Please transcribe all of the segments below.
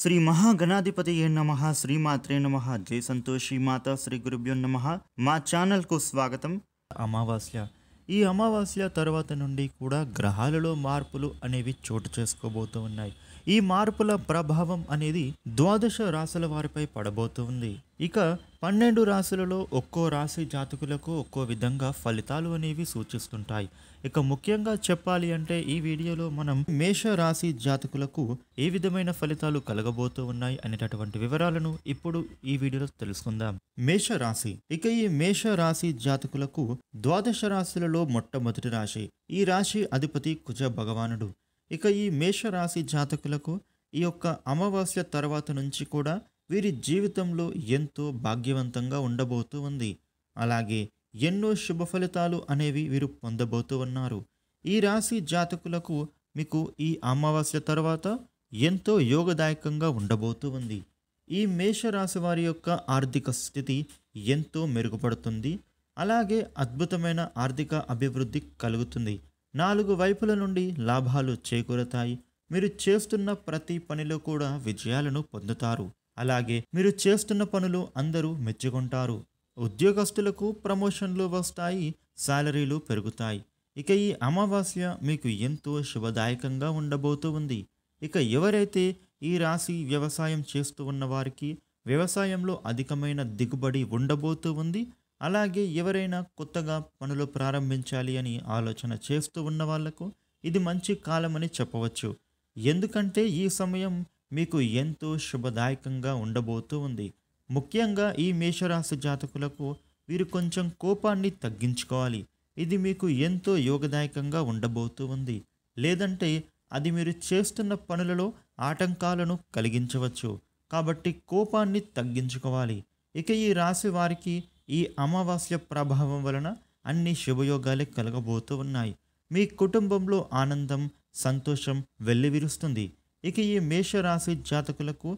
శ్రీ ఏ నమ మాత్రే నమ జై సంతోషి మాత శ్రీ గురుభ్యో నమ మా ఛానల్కు స్వాగతం అమావాస్య ఈ అమావాస్య తర్వాత నుండి కూడా గ్రహాలలో మార్పులు అనేవి చోటు చేసుకోబోతూ ఉన్నాయి ఈ మార్పుల ప్రభావం అనేది ద్వాదశ రాశుల వారిపై పడబోతుంది ఇక పన్నెండు రాశులలో ఒక్కో రాశి జాతకులకు ఒక్కో విధంగా ఫలితాలు అనేవి సూచిస్తుంటాయి ఇక ముఖ్యంగా చెప్పాలి అంటే ఈ వీడియోలో మనం మేష రాశి జాతకులకు ఏ విధమైన ఫలితాలు కలగబోతూ ఉన్నాయి అనేటటువంటి వివరాలను ఇప్పుడు ఈ వీడియోలో తెలుసుకుందాం మేష రాశి ఇక ఈ మేష రాశి జాతకులకు ద్వాదశ రాశులలో మొట్టమొదటి రాశి ఈ రాశి అధిపతి కుజ భగవానుడు ఇక ఈ మేష రాశి జాతకులకు ఈ యొక్క అమావాస్య తర్వాత నుంచి కూడా వీరి జీవితంలో ఎంతో భాగ్యవంతంగా ఉండబోతూ ఉంది అలాగే ఎన్నో శుభ ఫలితాలు అనేవి వీరు పొందబోతూ ఉన్నారు ఈ రాశి జాతకులకు మీకు ఈ అమావాస్య తర్వాత ఎంతో యోగదాయకంగా ఉండబోతూ ఉంది ఈ మేషరాశి వారి యొక్క ఆర్థిక స్థితి ఎంతో మెరుగుపడుతుంది అలాగే అద్భుతమైన ఆర్థిక అభివృద్ధి కలుగుతుంది నాలుగు వైపుల నుండి లాభాలు చేకూరుతాయి మీరు చేస్తున్న ప్రతి పనిలో కూడా విజయాలను పొందుతారు అలాగే మీరు చేస్తున్న పనులు అందరూ మెచ్చుకుంటారు ఉద్యోగస్తులకు ప్రమోషన్లు వస్తాయి శాలరీలు పెరుగుతాయి ఇక ఈ అమావాస్య మీకు ఎంతో శుభదాయకంగా ఉండబోతూ ఉంది ఇక ఎవరైతే ఈ రాశి వ్యవసాయం చేస్తూ ఉన్న వారికి వ్యవసాయంలో అధికమైన దిగుబడి ఉండబోతూ ఉంది అలాగే ఎవరైనా కొత్తగా పనులు ప్రారంభించాలి అని ఆలోచన చేస్తూ ఉన్న వాళ్లకు ఇది మంచి కాలమని చెప్పవచ్చు ఎందుకంటే ఈ సమయం మీకు ఎంతో శుభదాయకంగా ఉండబోతూ ఉంది ముఖ్యంగా ఈ మేషరాశి జాతకులకు వీరు కొంచెం కోపాన్ని తగ్గించుకోవాలి ఇది మీకు ఎంతో యోగదాయకంగా ఉండబోతూ ఉంది లేదంటే అది మీరు చేస్తున్న పనులలో ఆటంకాలను కలిగించవచ్చు కాబట్టి కోపాన్ని తగ్గించుకోవాలి ఇక ఈ రాశి వారికి ఈ అమావాస్య ప్రభావం వలన అన్ని శుభయోగాలే కలగబోతూ ఉన్నాయి మీ కుటుంబంలో ఆనందం సంతోషం వెల్లివిరుస్తుంది ఇక ఈ మేషరాశి జాతకులకు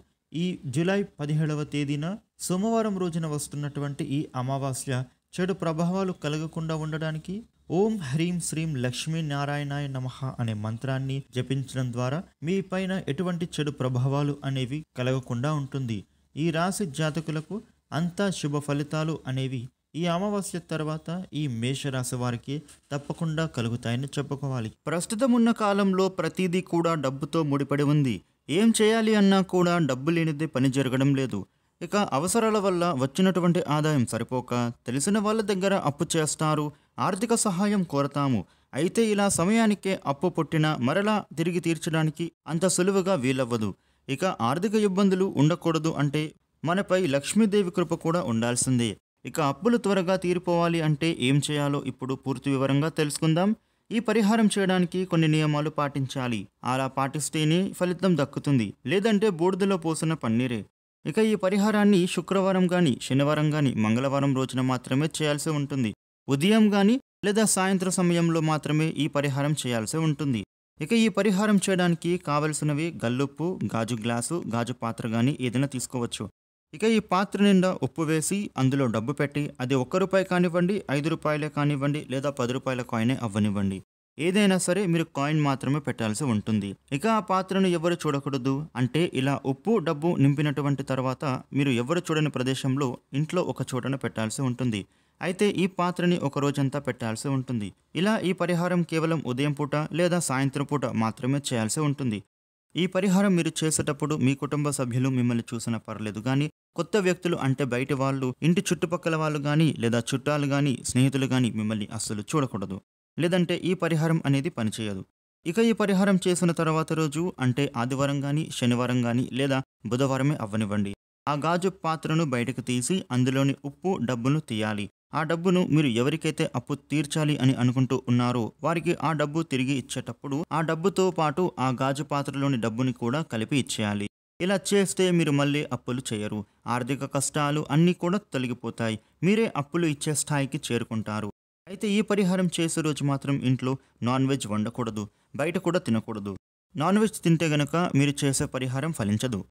ఈ జూలై పదిహేడవ తేదీన సోమవారం రోజున వస్తున్నటువంటి ఈ అమావాస్య చెడు ప్రభావాలు కలగకుండా ఉండడానికి ఓం హ్రీం శ్రీం లక్ష్మీ నారాయణాయ నమ అనే మంత్రాన్ని జపించడం ద్వారా మీ పైన ఎటువంటి చెడు ప్రభావాలు అనేవి కలగకుండా ఉంటుంది ఈ రాశి జాతకులకు అంతా శుభ ఫలితాలు అనేవి ఈ అమావాస్య తర్వాత ఈ మేషరాశి వారికి తప్పకుండా కలుగుతాయని చెప్పుకోవాలి ప్రస్తుతం ఉన్న కాలంలో ప్రతిదీ కూడా డబ్బుతో ముడిపడి ఉంది ఏం చేయాలి అన్నా కూడా డబ్బు లేనిదే పని జరగడం లేదు ఇక అవసరాల వల్ల వచ్చినటువంటి ఆదాయం సరిపోక తెలిసిన వాళ్ళ దగ్గర అప్పు చేస్తారు ఆర్థిక సహాయం కోరతాము అయితే ఇలా సమయానికే అప్పు పుట్టినా మరలా తిరిగి తీర్చడానికి అంత సులువుగా వీలవ్వదు ఇక ఆర్థిక ఇబ్బందులు ఉండకూడదు అంటే మనపై లక్ష్మీదేవి కృప కూడా ఉండాల్సిందే ఇక అప్పులు త్వరగా తీరిపోవాలి అంటే ఏం చేయాలో ఇప్పుడు పూర్తి వివరంగా తెలుసుకుందాం ఈ పరిహారం చేయడానికి కొన్ని నియమాలు పాటించాలి అలా పాటిస్తేనే ఫలితం దక్కుతుంది లేదంటే బూడిదలో పోసిన పన్నీరే ఇక ఈ పరిహారాన్ని శుక్రవారం కానీ శనివారం కానీ మంగళవారం రోజున మాత్రమే చేయాల్సి ఉంటుంది ఉదయం కానీ లేదా సాయంత్రం సమయంలో మాత్రమే ఈ పరిహారం చేయాల్సి ఉంటుంది ఇక ఈ పరిహారం చేయడానికి కావలసినవి గల్లుప్పు గాజు గ్లాసు గాజు పాత్ర కానీ ఏదైనా తీసుకోవచ్చు ఇక ఈ పాత్ర నిండా ఉప్పు వేసి అందులో డబ్బు పెట్టి అది ఒక్క రూపాయి కానివ్వండి ఐదు రూపాయలే కానివ్వండి లేదా పది రూపాయల కాయినే అవ్వనివ్వండి ఏదైనా సరే మీరు కాయిన్ మాత్రమే పెట్టాల్సి ఉంటుంది ఇక ఆ పాత్రను ఎవరు చూడకూడదు అంటే ఇలా ఉప్పు డబ్బు నింపినటువంటి తర్వాత మీరు ఎవరు చూడని ప్రదేశంలో ఇంట్లో ఒక చోటన పెట్టాల్సి ఉంటుంది అయితే ఈ పాత్రని ఒక రోజంతా పెట్టాల్సి ఉంటుంది ఇలా ఈ పరిహారం కేవలం ఉదయం పూట లేదా సాయంత్రం పూట మాత్రమే చేయాల్సి ఉంటుంది ఈ పరిహారం మీరు చేసేటప్పుడు మీ కుటుంబ సభ్యులు మిమ్మల్ని చూసినా పర్లేదు కానీ కొత్త వ్యక్తులు అంటే బయట వాళ్ళు ఇంటి చుట్టుపక్కల వాళ్ళు కానీ లేదా చుట్టాలు కానీ స్నేహితులు కానీ మిమ్మల్ని అస్సలు చూడకూడదు లేదంటే ఈ పరిహారం అనేది పనిచేయదు ఇక ఈ పరిహారం చేసిన తర్వాత రోజు అంటే ఆదివారం కానీ శనివారం కానీ లేదా బుధవారమే అవ్వనివ్వండి ఆ గాజు పాత్రను బయటకు తీసి అందులోని ఉప్పు డబ్బును తీయాలి ఆ డబ్బును మీరు ఎవరికైతే అప్పు తీర్చాలి అని అనుకుంటూ ఉన్నారో వారికి ఆ డబ్బు తిరిగి ఇచ్చేటప్పుడు ఆ డబ్బుతో పాటు ఆ గాజు పాత్రలోని డబ్బుని కూడా కలిపి ఇచ్చేయాలి ఇలా చేస్తే మీరు మళ్ళీ అప్పులు చేయరు ఆర్థిక కష్టాలు అన్నీ కూడా తొలగిపోతాయి మీరే అప్పులు ఇచ్చే స్థాయికి చేరుకుంటారు అయితే ఈ పరిహారం చేసే రోజు మాత్రం ఇంట్లో నాన్ వెజ్ వండకూడదు బయట కూడా తినకూడదు నాన్ వెజ్ తింటే గనక మీరు చేసే పరిహారం ఫలించదు